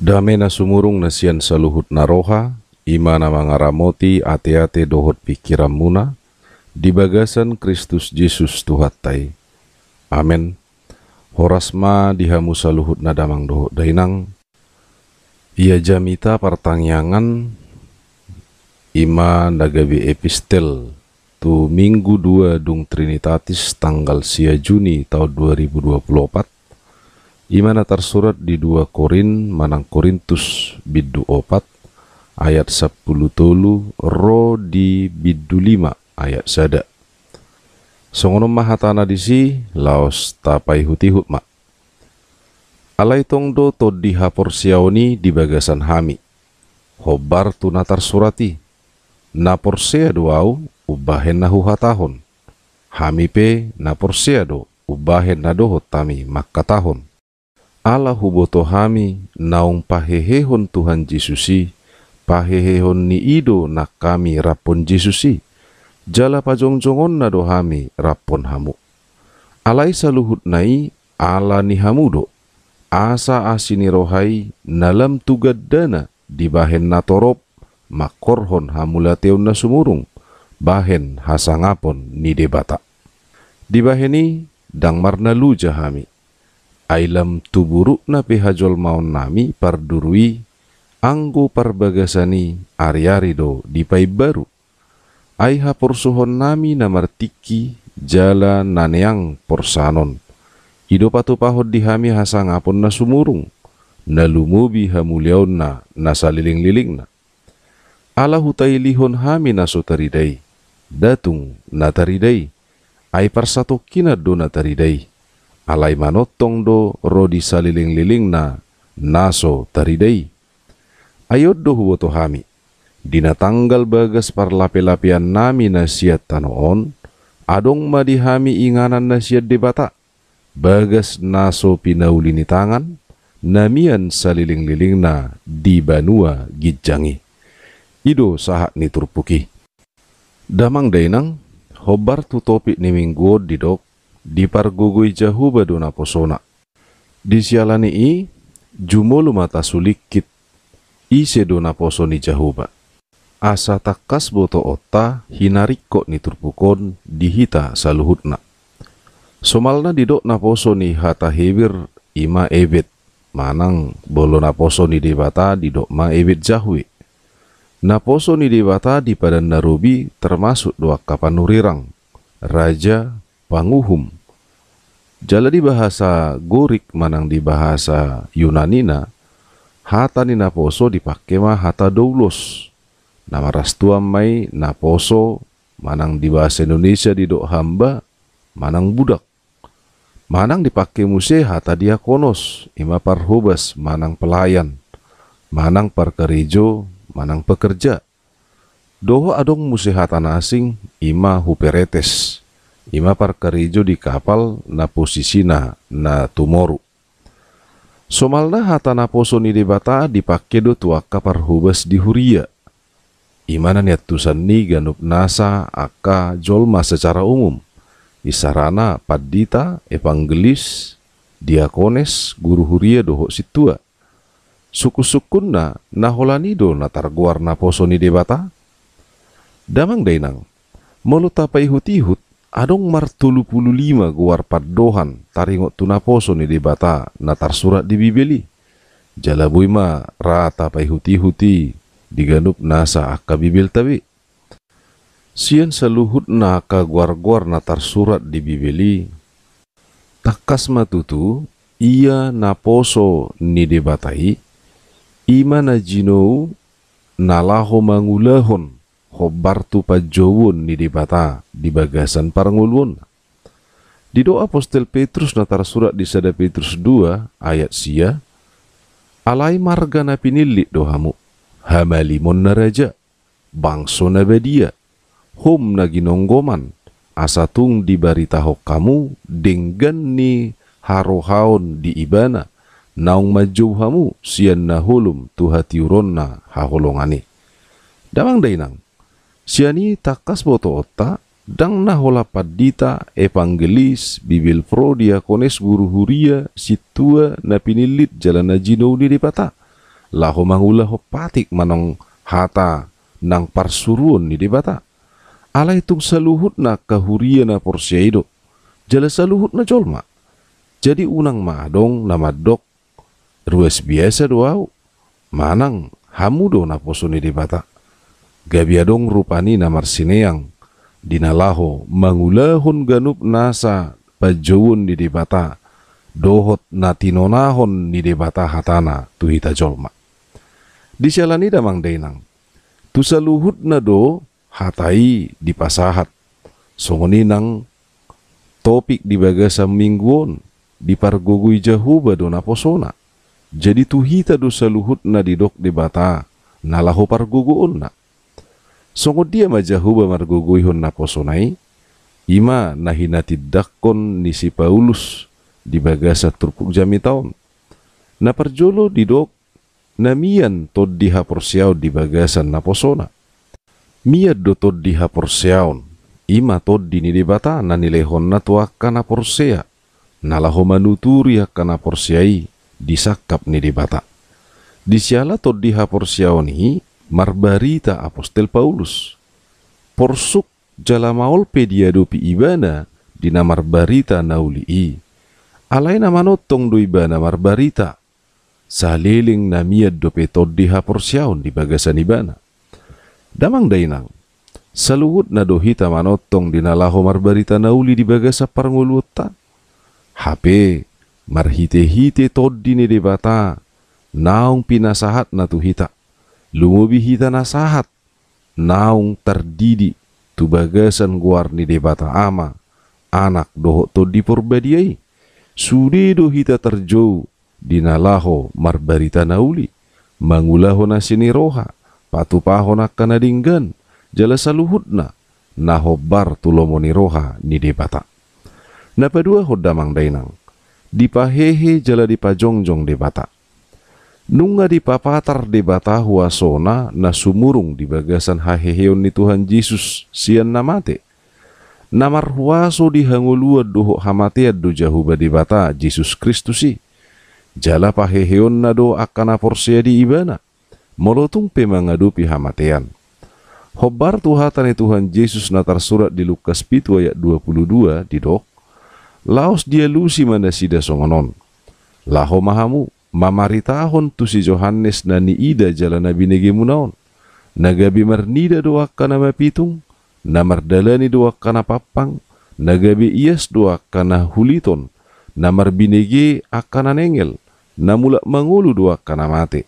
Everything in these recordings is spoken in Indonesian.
Dame na sumurung na sian saluhut na roha, naroha, na mangaramoti ate-ate dohot pikiran muna, di bagasan Kristus Yesus Tuhatai. Amen. Horasma dihamu saluhut na damang dohot dainang, ia jamita pertangyangan ima nagabi epistel tu minggu dua dung trinitatis tanggal sia Juni tahun 2024 Imana tersurat di dua Korin Manang Korintus Bidu opat ayat sepuluh tolu ro di bidu lima ayat sada. Songono mahatana disi laos tapai hutihut mak. Alai tongdo to dihapor siaoni di bagasan hami. Hobar tunatar surati. Napor sia doau ubahen nahu hatahon. Hami pe napor sia do ubahen nadohot tami makka ala hubotohami naung pahehehon Tuhan Jisusi, pahehehon ni ido na kami rapon Jisusi, jala pajongjongon na dohami rapon hamu. Alai saluhut nai ala ni hamudo, asa asini rohai nalam tugad dana di bahen torop, makorhon hamulateun na sumurung, bahen hasangapon ni debata. Di baheni dang marna lu ailam tuburuk napi hajol maun nami pardurui anggu parbagasani ariarido di pai baru. Aiha porsuhon nami namartiki jala naneang porsanon. Ido patu pahod dihami hasang apun na sumurung. Nalumubi na nasaliling-lilingna. Ala lihon hami nasutaridai. Datung nataridai. Ai parsatokina do nataridai alai manotong do rodi saliling-liling na naso taridei. Ayod do huwoto hami, dina tanggal bagas parlapi-lapian nami nasiat tanoon, adong madihami inganan nasiat debata, bagas naso pinaulini tangan, namian saliling-liling na di gijangi. Ido sahak ni turpuki. Damang dainang, hobar tutopik ni minggu didok, dipargugui jahu baduna posona. Disialani i jumolu mata sulikit i dona posoni jahuba. Asa takas boto otta hinarikko niturpukon dihita saluhutna. Somalna didok naposoni hata hebir ima ebet manang bolo naposoni debata didok ma ebet jahui. Naposoni dewata di padan narubi termasuk dua kapanurirang raja panguhum. Jala di bahasa Gorik manang di bahasa Yunanina, hata nina poso dipake ma hata doulos. Nama rastua mai naposo manang di bahasa Indonesia di dok hamba manang budak. Manang dipake muse hata diakonos, ima parhubas manang pelayan, manang parkerijo, manang pekerja. Doho adong musihatan asing ima huperetes ima parkerijo di kapal na posisina na tumoru. Somalna ni debata di bata tua kapar hubes di huria. Imana niat tusan ni ganup nasa aka jolma secara umum. Isarana padita evangelis diakones guru huria doho situa. Suku-sukunna naholanido do na poso ni debata. Damang dainang, tapai hutihut adong martulu puluh lima guar paddohan taringo poso ni debata natar surat di bibeli. Jalabui ma rata pai huti-huti diganup nasa akka bibel tabi. Sian seluhut na akka guar-guar natar surat di bibeli. Takas matutu ia na poso ni debatai ima na jinou nalaho mangulahon hobartu pajowun di dipata di bagasan parangulun. Di doa apostel Petrus natar surat di sada Petrus 2 ayat sia alai marga na pinilli dohamu raja naraja bangso hum hom nonggoman asatung di baritaho kamu denggan ni harohaon di ibana naung majuhamu sian nahulum tuhatiuronna haholongani damang dainang siani takas boto botota dang nahola padita evangelis bibil pro kones guru huria situa pinilit jalan najino di depata laho mangula patik manong hata nang parsurun di depata ala itung saluhut na kahuria na porseido jala saluhut na jolma jadi unang dong nama dok ruas biasa doau manang hamudo na posoni depata gabiadong rupani namar sineang dinalaho mangulahon ganup nasa pajowun di debata dohot natinonahon di debata hatana tuhita jolma dijalani damang denang tusaluhut nado hatai di pasahat songoninang topik di bagasa mingguon di pargogui jahuba dona posona jadi tuhita dosa luhut na didok di bata nalaho pargugu onna Sungguh dia majahuba marguguihun naposonai ima nahinati dakkon nisi Paulus di bagasa turpuk jami taon. Na perjolo didok namian tod diha porsiaun di bagasa naposona. Mia do tod diha porsiaun ima tod dini dibata na hon na tuakka na porsea nalaho ya kana porsiai disakap ni di Disiala tod diha porsiaun hi Marbarita Apostel Paulus. Porsuk jala maol pedia pi ibana dina Marbarita i, Alai nama notong do ibana Marbarita. Saliling namia dope petod di di bagasan ibana. Damang dainang. Saluhut na dohita manotong dina laho Marbarita nauli di bagasa parngulutan. HP marhite-hite tod ni debata. Naung pinasahat na tuhita lumubihi tanasahat naung tardidi tubagasan guarni debata ama anak dohok to diporbadiai sudedo hita terjauh dinalaho marbarita nauli mangulaho nasini roha patupahona kanadinggan jala saluhudna nahobar tulomoni roha debata. Napa dua hodamang dainang dipahehe jala dipajongjong debata Nungga di papatar di batahua sona na sumurung di bagasan haheheon ni Tuhan Yesus sian namate. Namar huaso di hangulua doho hamate do jahuba di bata Yesus Kristusi. Jala paheheon na do akana porsia di ibana. Molotung pemangadupi hamatean. Hobar ni Tuhan Yesus natar surat di Lukas pitu ayat 22 dok. Laos dia lusi mana sida songonon. Laho mahamu mamaritahon tu si Johannes nani ida jalan nabi nege Naga Nagabi marnida doa kana pitung. namar dalani doa na papang, nagabi iyas doa na huliton, namar binege akana nengel, namula mangulu doa na mate,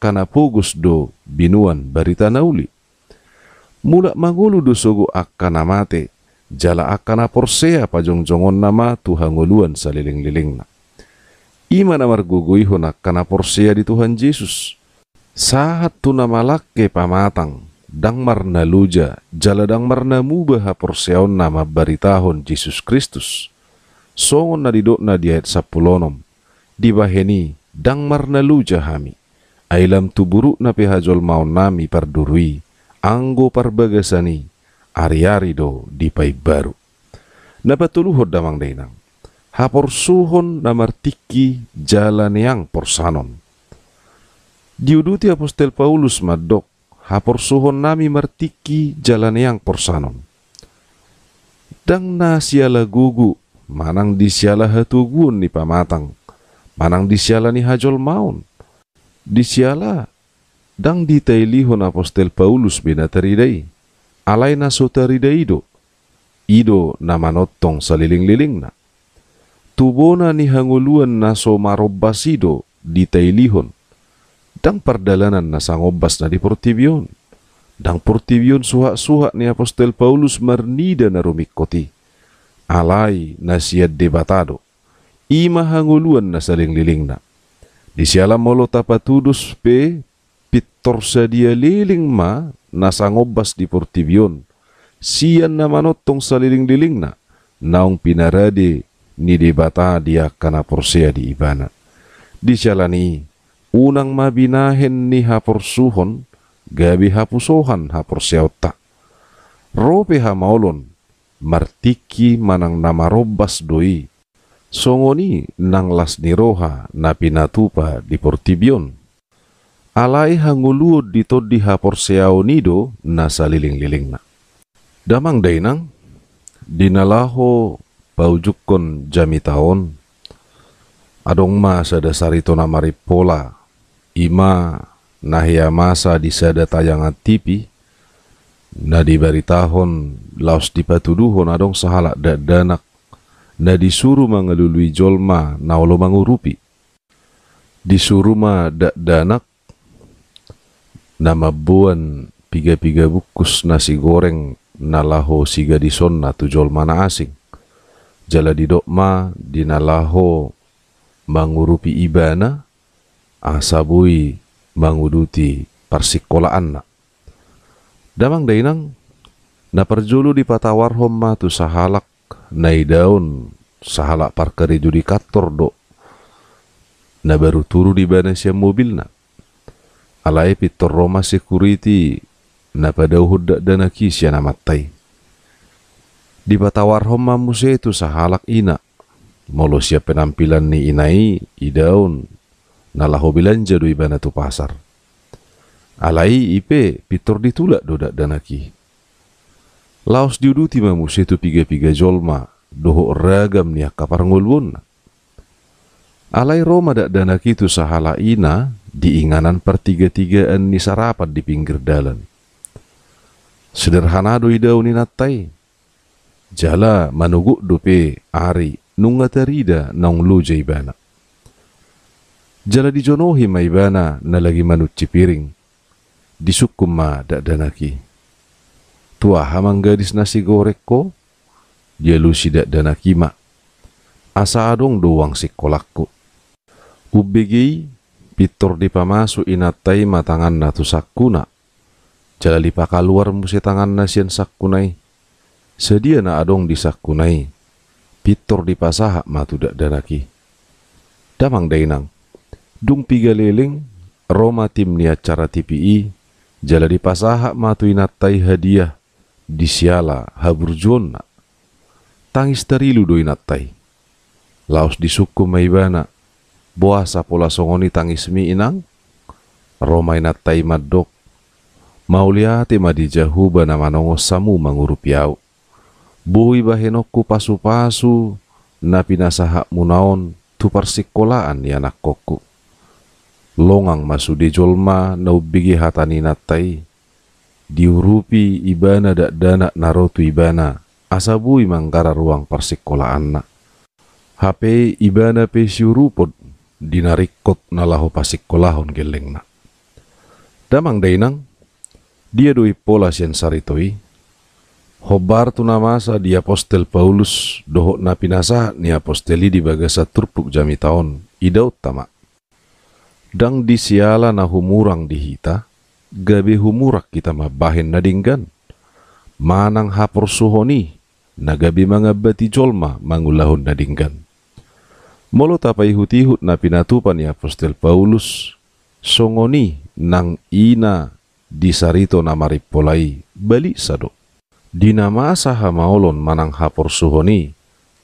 ka na pogus do binuan barita na uli. Mula mangulu do sogo akana mate, jala akana porsea pajongjongon nama liling-liling na. -liling. Iman amar gugui hunak kana porsia di Tuhan Yesus. Sahat tuna malak ke pamatang, dang marna luja, jala dang marna mubaha porsiaon nama baritahon Yesus Kristus. Songon na didokna di ayat sapulonom, di baheni dang marna luja hami. Ailam tuburu na pihajol maon nami pardurui, anggo parbagasani, ari-ari do dipai baru. baru. Napatuluhod damang dainang hapor suhon namar tiki jalan yang porsanon. Diuduti apostel Paulus madok hapor suhon nami martiki jalan yang porsanon. Dang na siala gugu manang di siala hatugun ni pamatang. Manang di siala ni hajol maun. Di siala dang ditailihon apostel Paulus binataridai. Alai na sotaridai ido. Ido notong saliling-liling na tubona ni hanguluan na so marobbasido di tailihon. Dang perdalanan na sangobbas na di Portibion. Dang Portibion suha-suha ni Apostel Paulus marnida na rumikoti. Alay na siyad debatado. Ima hanguluan na saling liling na. Di siala molo tapatudus pe pitor sa dia liling ma na sangobbas di Portibion. Siyan na manotong saliling liling na naong pinarade nidebata dia kana porsia di ibana. Dijalani unang mabinahen ni hapursuhon, gabi hapusohan otta. Rope ha maulon martiki manang nama robas doi. Songoni nang las niroha pinatupa di portibion. Alai hanguluod dito di haporsiao nido nasa liling-liling na. Damang dainang, dinalaho baujukon jami taon adong ma sada saritona maripola ima nahia masa di sada tayangan tipi na di baritahon laos dipatuduhon adong sahala danak na disuruh mangelului jolma na olo mangurupi disuruh ma danak na mabuan piga-piga bukus nasi goreng laho siga disonna tujol mana asing jaladidokma dinalaho mangurupi ibana asabui manguduti nak. Damang dainang na perjulu di patawar homma tu sahalak nai daun sahalak parkeri judikator do na baru turu di mobil nak. alai pitor roma security na pada uhud dana kisya namatai. matai di batawar homa muse itu sahalak ina. Molosia penampilan ni inai idaun. nalaho bilan jadu ibana tu pasar. Alai ipe pitur ditulak dodak danaki. Laos diudu tima muse tu piga-piga jolma. Doho ragam nia kapar ngulwun. Alai Roma dak danaki tu sahala ina diinganan inganan pertiga-tigaan ni sarapan di pinggir dalan. Sederhana doi daun inatai jala manugu dupe ari nong luja jaibana. Jala dijonohi maibana na lagi manuci piring. Disukum ma danaki. Tua hamang gadis nasi goreng ko, jelu sidak danaki ma. Asa adong doang kolakku Ubegi pitor dipamasu inatai matangan natu sakuna. Jala lipaka luar musi tangan nasian sakunai Sedia nak adong disakunai, pitor di dipasaha dak danaki. Damang dainang, dung piga leling, Roma tim ni cara TPI, jala di dipasaha matuinatai hadiah, disiala haburjona. Tangis terilu doinatai. Laos disuku maibana, boasa pola songoni tangis mi inang, Roma inatai madok, Mauliati madijahu bana manongo samu mangurupiau. Buwi bahenoku pasu-pasu, napi pinasaha munaon tu ya yanak koku. Longang masu jolma na hatani natai, diurupi ibana dak dana narotu ibana, asabui mangkara ruang persikolaan na. HP ibana pesyurupod dinarikot nalaho pasikolahon gelengna. Damang dainang, dia doi pola sian saritoi, Hobar tu nama sa di apostel Paulus dohok na pinasa ni aposteli di bagasa turpuk jami taon ida tama. Dang di siala na humurang di hita, gabi humurak kita mah bahin na dinggan. Manang hapor suhoni, na gabi mga bati jolma mangulahon na dinggan. Molo tapai hutihut na pinatupan ni apostel Paulus, songoni nang ina disarito na maripolai balik sadok. Di nama saha maulon manang hapor suhoni,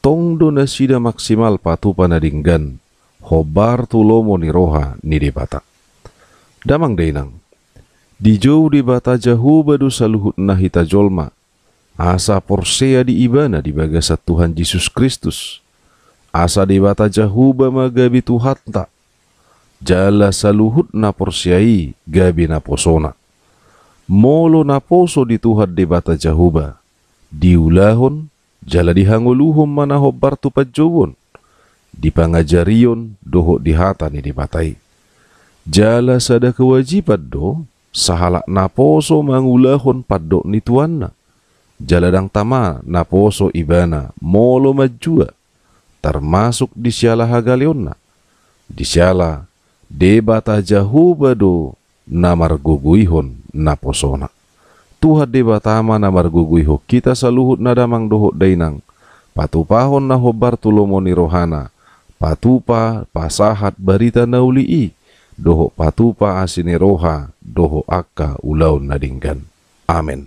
tong donasida maksimal patu panadinggan, hobar tulomo roha nidi batak. Damang deinang, di di bata jahu badu saluhut nahita jolma, asa porsea di ibana di bagasa Tuhan Yesus Kristus, asa di bata jahu bama gabi tuhatta, jala saluhut na porsiai gabi na posona molo na poso di tuhat de bata jahuba. Diulahon, jala hanguluhum mana hobar tu pajowon. Di pangajarion, dohok dihatani batai Jala sada kewajiban do, sahalak naposo mangulahon padok ni tuanna. dang tama naposo ibana molo majua, termasuk di siala hagaleonna. Di siala debata jahuba do namar guguihon na posona. Tuhan di tama na margugui ho kita saluhut na damang dohok dainang. Patupahon na hobar tulomo ni rohana. Patupa pasahat berita barita ulii. Dohok patupa asini roha, dohok akka ulau dinggan, Amin.